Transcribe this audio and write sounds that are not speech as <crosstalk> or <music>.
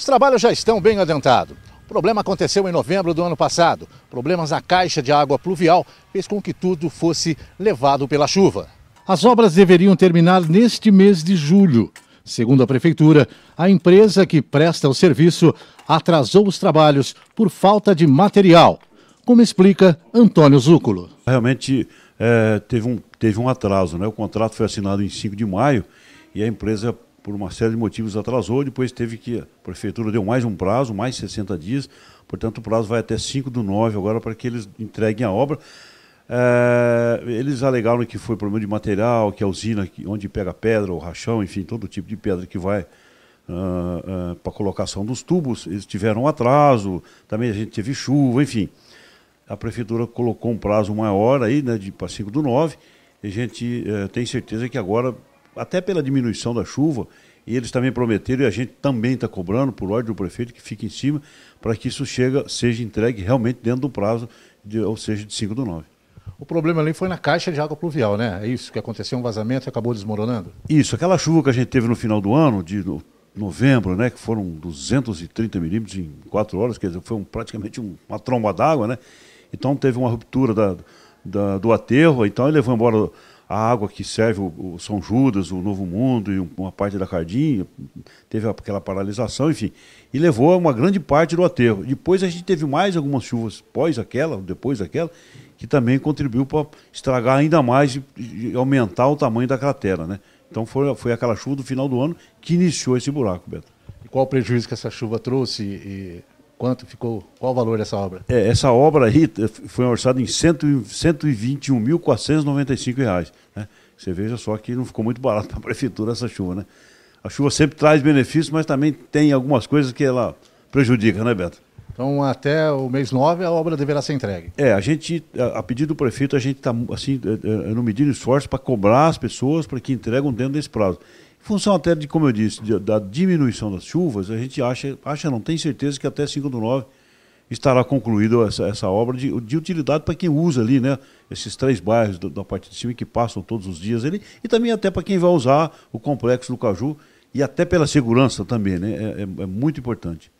Os trabalhos já estão bem adiantados. O problema aconteceu em novembro do ano passado. Problemas na caixa de água pluvial fez com que tudo fosse levado pela chuva. As obras deveriam terminar neste mês de julho. Segundo a prefeitura, a empresa que presta o serviço atrasou os trabalhos por falta de material, como explica Antônio Zúculo. Realmente é, teve, um, teve um atraso, né? O contrato foi assinado em 5 de maio e a empresa por uma série de motivos atrasou, depois teve que. A prefeitura deu mais um prazo, mais 60 dias, portanto o prazo vai até 5 do 9 agora para que eles entreguem a obra. É, eles alegaram que foi problema de material, que a usina onde pega pedra, o rachão, enfim, todo tipo de pedra que vai uh, ah, uh, ah, para a colocação dos tubos, eles tiveram um atraso, também a gente teve chuva, enfim. A prefeitura colocou um prazo maior aí, né, de para 5 do 9, e a gente uh, tem certeza que agora até pela diminuição da chuva, e eles também prometeram, e a gente também está cobrando, por ordem do prefeito, que fique em cima, para que isso chega, seja entregue realmente dentro do prazo, de, ou seja, de 5 do 9. O problema ali foi na caixa de água pluvial, né? É isso que aconteceu, um vazamento e acabou desmoronando? Isso, aquela chuva que a gente teve no final do ano, de novembro, né? Que foram 230 milímetros em 4 horas, quer dizer, foi um, praticamente uma tromba d'água, né? Então teve uma ruptura da, da, do aterro, então ele levou embora a água que serve o, o São Judas, o Novo Mundo e uma parte da Cardinha teve aquela paralisação, enfim, e levou a uma grande parte do aterro. Depois a gente teve mais algumas chuvas pós aquela, depois daquela, que também contribuiu para estragar ainda mais e, e aumentar o tamanho da cratera, né? Então foi, foi aquela chuva do final do ano que iniciou esse buraco, Beto. E qual o prejuízo que essa chuva trouxe? E Quanto ficou? Qual o valor dessa obra? É, essa obra aí eh, foi orçada em R$ 121.495. Né? Você veja só que não ficou muito barato <laughs> para a prefeitura essa chuva, né? A chuva sempre traz benefícios, mas também tem algumas coisas que ela prejudica, né, Beto? Então, até o mês 9, a obra deverá ser entregue. É, a gente, a, a pedido do prefeito, a gente está, assim, é, eh, é, eh, no medindo esforço para cobrar as pessoas para que entregam dentro desse prazo função até de, como eu disse, de, da diminuição das chuvas, a gente acha, acha não, tem certeza que até 5 do 9 estará concluída essa, essa obra de, de utilidade para quem usa ali, né? Esses três bairros do, da parte de cima que passam todos os dias ali, e também até para quem vai usar o complexo do Caju, e até pela segurança também, né? é, é, é muito importante.